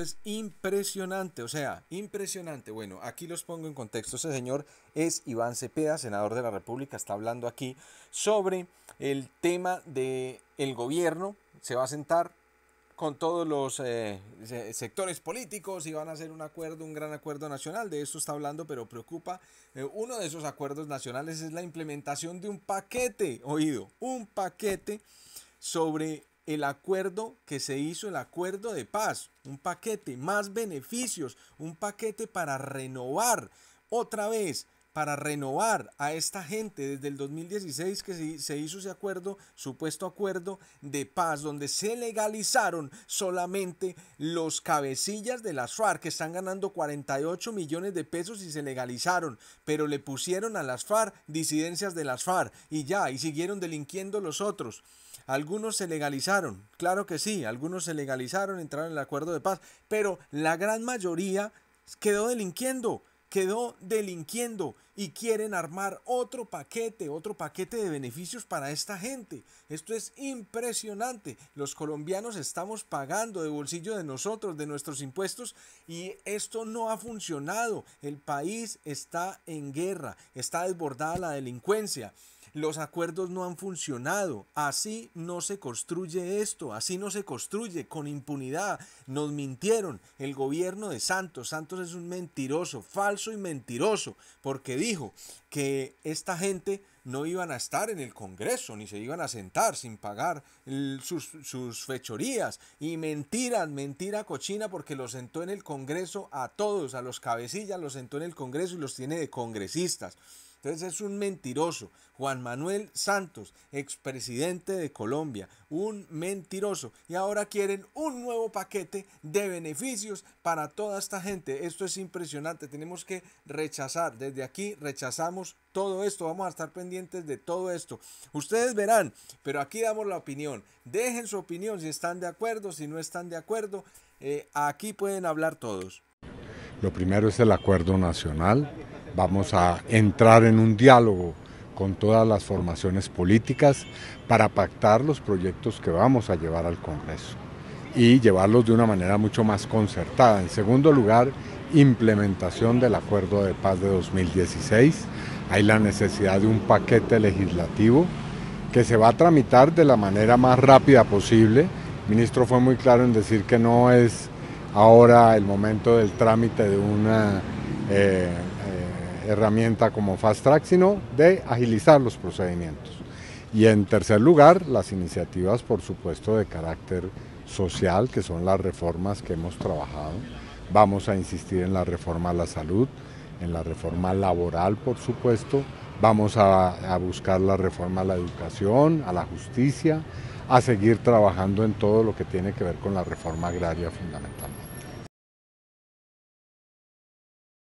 es impresionante, o sea, impresionante. Bueno, aquí los pongo en contexto. ese señor es Iván Cepeda, senador de la República, está hablando aquí sobre el tema de el gobierno. Se va a sentar con todos los eh, sectores políticos y van a hacer un acuerdo, un gran acuerdo nacional. De eso está hablando, pero preocupa. Eh, uno de esos acuerdos nacionales es la implementación de un paquete, oído, un paquete sobre el acuerdo que se hizo, el acuerdo de paz, un paquete, más beneficios, un paquete para renovar otra vez para renovar a esta gente desde el 2016 que se hizo ese acuerdo, supuesto acuerdo de paz, donde se legalizaron solamente los cabecillas de las FARC que están ganando 48 millones de pesos y se legalizaron, pero le pusieron a las FARC disidencias de las FARC y ya, y siguieron delinquiendo los otros. Algunos se legalizaron, claro que sí, algunos se legalizaron, entraron en el acuerdo de paz, pero la gran mayoría quedó delinquiendo quedó delinquiendo y quieren armar otro paquete, otro paquete de beneficios para esta gente. Esto es impresionante. Los colombianos estamos pagando de bolsillo de nosotros, de nuestros impuestos, y esto no ha funcionado. El país está en guerra, está desbordada la delincuencia. Los acuerdos no han funcionado. Así no se construye esto. Así no se construye con impunidad. Nos mintieron. El gobierno de Santos. Santos es un mentiroso, falso y mentiroso. Porque dijo que esta gente no iban a estar en el Congreso, ni se iban a sentar sin pagar sus, fechorías. Y mentiran, mentira cochina, porque los sentó en el Congreso a todos, a los cabecillas, los sentó en el Congreso y los tiene de congresistas. Entonces es un mentiroso. Juan Manuel Santos, expresidente de Colombia, un mentiroso. Y ahora quieren un nuevo paquete de beneficios para toda esta gente. Esto es impresionante. Tenemos que rechazar. Desde aquí rechazamos todo esto. Vamos a estar pendientes de todo esto. Ustedes verán, pero aquí damos la opinión. Dejen su opinión si están de acuerdo, si no están de acuerdo. Eh, aquí pueden hablar todos. Lo primero es el acuerdo nacional Vamos a entrar en un diálogo con todas las formaciones políticas para pactar los proyectos que vamos a llevar al Congreso y llevarlos de una manera mucho más concertada. En segundo lugar, implementación del Acuerdo de Paz de 2016. Hay la necesidad de un paquete legislativo que se va a tramitar de la manera más rápida posible. El ministro fue muy claro en decir que no es ahora el momento del trámite de una eh, herramienta como Fast Track, sino de agilizar los procedimientos. Y en tercer lugar, las iniciativas, por supuesto, de carácter social, que son las reformas que hemos trabajado. Vamos a insistir en la reforma a la salud, en la reforma laboral, por supuesto. Vamos a, a buscar la reforma a la educación, a la justicia, a seguir trabajando en todo lo que tiene que ver con la reforma agraria fundamental.